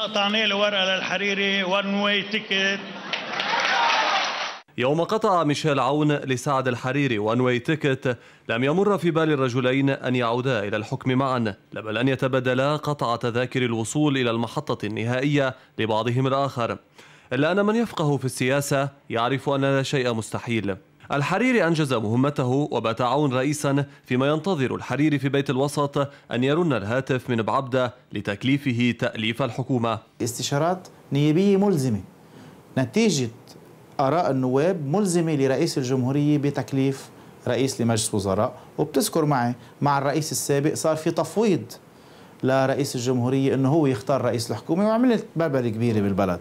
قطعني الورقة للحريري ون واي تيكت يوم قطع ميشيل عون لسعد الحريري وان واي تيكت لم يمر في بال الرجلين أن يعودا إلى الحكم معا بل أن يتبادلا قطع تذاكر الوصول إلى المحطة النهائية لبعضهم الآخر إلا أن من يفقه في السياسة يعرف أن لا شيء مستحيل الحريري أنجز مهمته وبات عون رئيسا فيما ينتظر الحريري في بيت الوسط أن يرن الهاتف من بعبدة لتكليفه تأليف الحكومة استشارات نيابية ملزمة نتيجة آراء النواب ملزمة لرئيس الجمهورية بتكليف رئيس لمجلس وزراء وبتذكر معي مع الرئيس السابق صار في تفويض لرئيس الجمهورية أنه هو يختار رئيس الحكومة وعملت بلبلة كبيرة بالبلد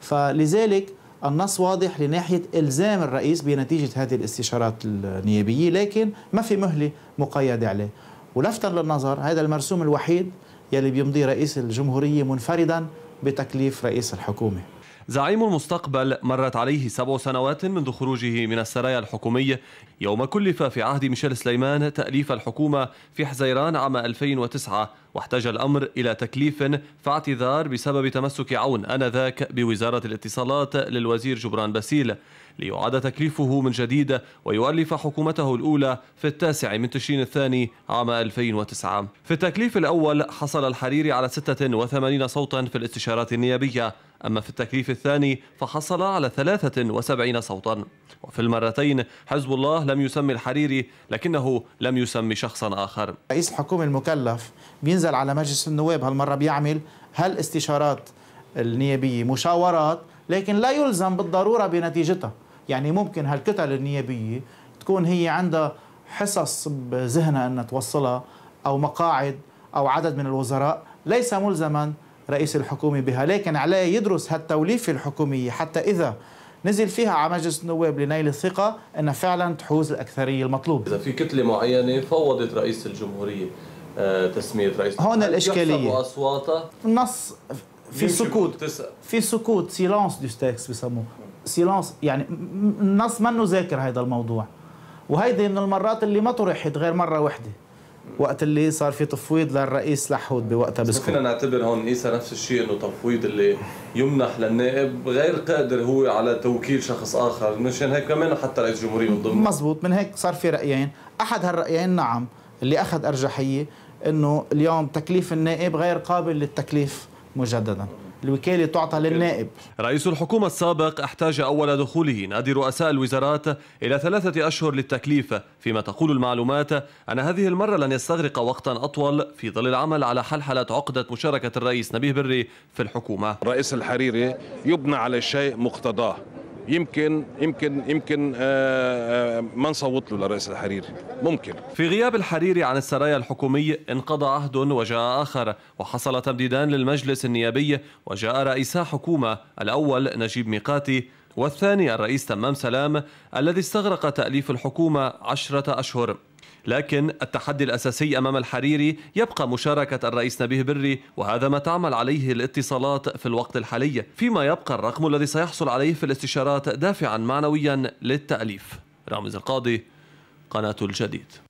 فلذلك النص واضح لناحية إلزام الرئيس بنتيجة هذه الاستشارات النيابية لكن ما في مهلة مقيدة عليه ولفتا للنظر هذا المرسوم الوحيد يلي بيمضي رئيس الجمهورية منفردا بتكليف رئيس الحكومة زعيم المستقبل مرت عليه سبع سنوات منذ خروجه من السرايا الحكومية يوم كلف في عهد ميشيل سليمان تأليف الحكومة في حزيران عام 2009 واحتاج الأمر إلى تكليف فاعتذار بسبب تمسك عون آنذاك بوزارة الاتصالات للوزير جبران باسيل ليعاد تكليفه من جديد ويؤلف حكومته الأولى في التاسع من تشرين الثاني عام 2009 في التكليف الأول حصل الحريري على 86 صوتا في الاستشارات النيابية أما في التكليف الثاني فحصل على 73 صوتا وفي المرتين حزب الله لم يسمي الحريري لكنه لم يسمي شخصا آخر رئيس الحكومة المكلف بين بينزل على مجلس النواب هالمرة بيعمل هالاستشارات النيابية مشاورات لكن لا يلزم بالضرورة بنتيجتها يعني ممكن هالكتل النيابية تكون هي عندها حصص بذهنها أنها توصلها أو مقاعد أو عدد من الوزراء ليس ملزما رئيس الحكومة بها لكن عليه يدرس هالتوليفة الحكومية حتى إذا نزل فيها على مجلس النواب لنيل الثقة أنها فعلا تحوز الأكثرية المطلوبة إذا في كتلة معينة فوضت رئيس الجمهورية آه، تسميه رئيس هون الاشكاليه اصواته النص في سكوت في سكوت سيلانس دو ستيكس بسموه سيلانس يعني النص منه ذاكر هذا الموضوع وهيدي من المرات اللي ما طرحت غير مره واحده وقت اللي صار في تفويض للرئيس لحود بوقتها بس فينا نعتبر هون نقيسها نفس الشيء انه تفويض اللي يمنح للنائب غير قادر هو على توكيل شخص اخر مشان هيك كمان حتى رئيس الجمهوريه ضمن مزبوط من هيك صار في رايين احد هالرايين نعم اللي أخذ أرجحية أنه اليوم تكليف النائب غير قابل للتكليف مجددا الوكالة تعطى للنائب رئيس الحكومة السابق احتاج أول دخوله نادي رؤساء الوزارات إلى ثلاثة أشهر للتكليف فيما تقول المعلومات أن هذه المرة لن يستغرق وقتا أطول في ظل العمل على حلحلة عقدة مشاركة الرئيس نبيه بري في الحكومة رئيس الحريري يبنى على شيء مقتضاه يمكن يمكن يمكن آه، آه، ما نصوت له لرئيس الحريري ممكن في غياب الحريري عن السرايا الحكومي انقضى عهد وجاء آخر وحصل تمديدان للمجلس النيابي وجاء رئيسا حكومة الأول نجيب ميقاتي والثاني الرئيس تمام سلام الذي استغرق تأليف الحكومة عشرة أشهر لكن التحدي الأساسي أمام الحريري يبقى مشاركة الرئيس نبيه بري وهذا ما تعمل عليه الاتصالات في الوقت الحالي فيما يبقى الرقم الذي سيحصل عليه في الاستشارات دافعا معنويا للتأليف رامز القاضي قناة الجديد